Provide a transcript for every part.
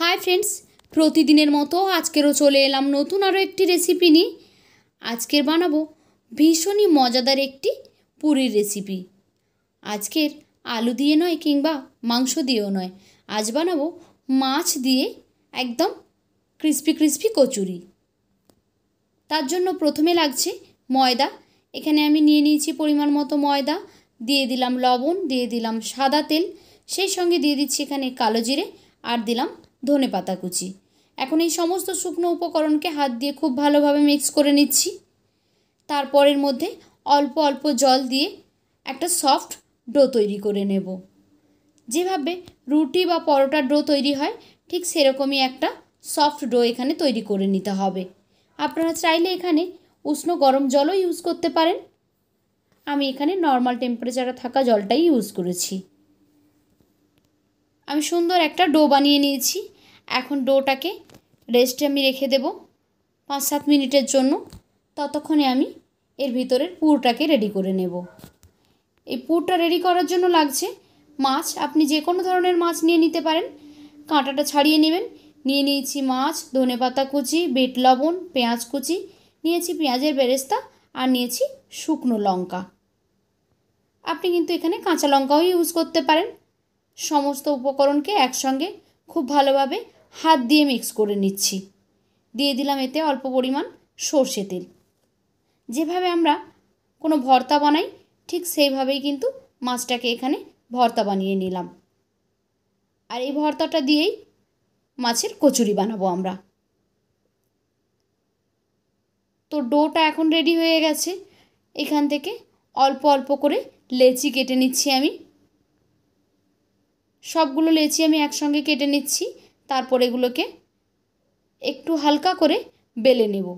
hi friends প্রতিদিনের মতো আজকেরও চলে এলাম নতুন আরও একটি রেসিপি নিয়ে আজকের বানাবো ভীষণই মজাদার একটি পুরীর রেসিপি আজকের আলু দিয়ে নয় কিংবা মাংস দিয়েও নয় আজ বানাবো মাছ দিয়ে একদম ক্রিস্পি ক্রিস্পি কচুরি তার জন্য প্রথমে লাগছে ময়দা এখানে আমি নিয়ে নিয়েছি পরিমাণ মতো ময়দা দিয়ে দিলাম লবণ দিয়ে দিলাম সাদা তেল সেই সঙ্গে দিয়ে দিচ্ছি এখানে কালো জিরে আর দিলাম ধনে পাতা কুচি এখন এই সমস্ত শুকনো উপকরণকে হাত দিয়ে খুব ভালোভাবে মিক্স করে নিচ্ছি তারপরের মধ্যে অল্প অল্প জল দিয়ে একটা সফট ডো তৈরি করে নেব যেভাবে রুটি বা পরোটার ডো তৈরি হয় ঠিক সেরকমই একটা সফট ডো এখানে তৈরি করে নিতে হবে আপনারা চাইলে এখানে উষ্ণ গরম জলও ইউজ করতে পারেন আমি এখানে নর্মাল টেম্পারেচারে থাকা জলটাই ইউজ করেছি আমি সুন্দর একটা ডো বানিয়ে নিয়েছি এখন ডোটাকে রেস্টে আমি রেখে দেব পাঁচ সাত মিনিটের জন্য ততক্ষণে আমি এর ভিতরের পুরটাকে রেডি করে নেব এই পুরটা রেডি করার জন্য লাগছে মাছ আপনি যে কোনো ধরনের মাছ নিয়ে নিতে পারেন কাঁটাটা ছাড়িয়ে নেবেন নিয়ে নিয়েছি মাছ ধনে পাতা কুচি বেট লবণ পেঁয়াজ কুচি নিয়েছি পেঁয়াজের বেরেস্তা আর নিয়েছি শুকনো লঙ্কা আপনি কিন্তু এখানে কাঁচা লঙ্কাও ইউজ করতে পারেন সমস্ত উপকরণকে একসঙ্গে খুব ভালোভাবে হাত দিয়ে মিক্স করে নিচ্ছি দিয়ে দিলাম এতে অল্প পরিমাণ সর্ষে তেল যেভাবে আমরা কোনো ভর্তা বানাই ঠিক সেইভাবেই কিন্তু মাছটাকে এখানে ভর্তা বানিয়ে নিলাম আর এই ভর্তাটা দিয়েই মাছের কচুরি বানাবো আমরা তো ডোটা এখন রেডি হয়ে গেছে এখান থেকে অল্প অল্প করে লেচি কেটে নিচ্ছি আমি সবগুলো লেচি আমি একসঙ্গে কেটে নিচ্ছি তারপর এগুলোকে একটু হালকা করে বেলে নেব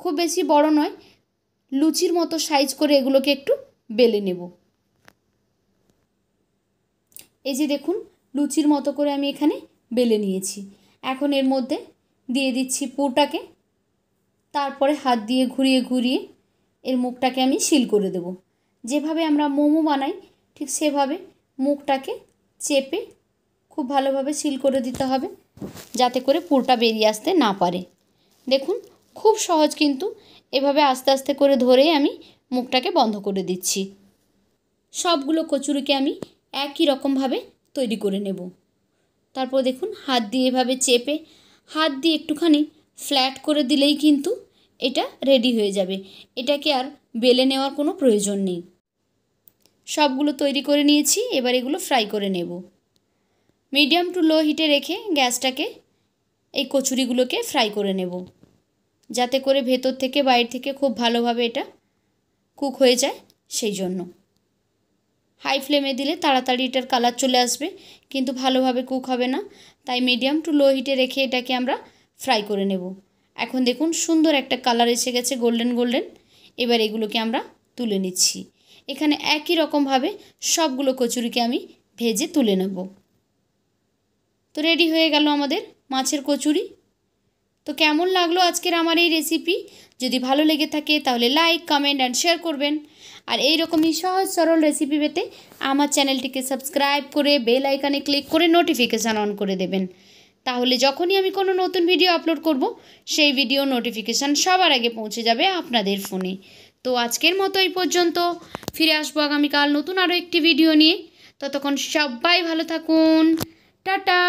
খুব বেশি বড় নয় লুচির মতো সাইজ করে এগুলোকে একটু বেলে নেব এই যে দেখুন লুচির মতো করে আমি এখানে বেলে নিয়েছি এখন এর মধ্যে দিয়ে দিচ্ছি পুরটাকে তারপরে হাত দিয়ে ঘুরিয়ে ঘুরিয়ে এর মুখটাকে আমি সিল করে দেব যেভাবে আমরা মোমো বানাই ঠিক সেভাবে মুখটাকে চেপে খুব ভালোভাবে সিল করে দিতে হবে যাতে করে পুরটা বেরিয়ে আসতে না পারে দেখুন খুব সহজ কিন্তু এভাবে আস্তে আস্তে করে ধরেই আমি মুখটাকে বন্ধ করে দিচ্ছি সবগুলো কচুরিকে আমি একই রকমভাবে তৈরি করে নেব তারপর দেখুন হাত দিয়ে এভাবে চেপে হাত দিয়ে একটুখানি ফ্ল্যাট করে দিলেই কিন্তু এটা রেডি হয়ে যাবে এটাকে আর বেলে নেওয়ার কোনো প্রয়োজন নেই সবগুলো তৈরি করে নিয়েছি এবার এগুলো ফ্রাই করে নেব মিডিয়াম টু লো হিটে রেখে গ্যাসটাকে এই কচুরিগুলোকে ফ্রাই করে নেব যাতে করে ভেতর থেকে বাইরে থেকে খুব ভালোভাবে এটা কুক হয়ে যায় সেই জন্য হাই ফ্লেমে দিলে তাড়াতাড়ি এটার কালার চলে আসবে কিন্তু ভালোভাবে কুক হবে না তাই মিডিয়াম টু লো হিটে রেখে এটাকে আমরা ফ্রাই করে নেব এখন দেখুন সুন্দর একটা কালার এসে গেছে গোল্ডেন গোল্ডেন এবার এগুলোকে আমরা তুলে নিচ্ছি এখানে একই রকমভাবে সবগুলো কচুরিকে আমি ভেজে তুলে নেব তো রেডি হয়ে গেল আমাদের মাছের কচুরি তো কেমন লাগলো আজকের আমার এই রেসিপি যদি ভালো লেগে থাকে তাহলে লাইক কমেন্ট অ্যান্ড শেয়ার করবেন আর এই রকমই সহজ সরল রেসিপি পেতে আমার চ্যানেলটিকে সাবস্ক্রাইব করে বেল আইকানে ক্লিক করে নোটিফিকেশান অন করে দেবেন তাহলে যখনই আমি কোনো নতুন ভিডিও আপলোড করব সেই ভিডিও নোটিফিকেশান সবার আগে পৌঁছে যাবে আপনাদের ফোনে তো আজকের মতো এই পর্যন্ত ফিরে আসবো আগামীকাল নতুন আরও একটি ভিডিও নিয়ে ততক্ষণ সবাই ভালো থাকুন টাটা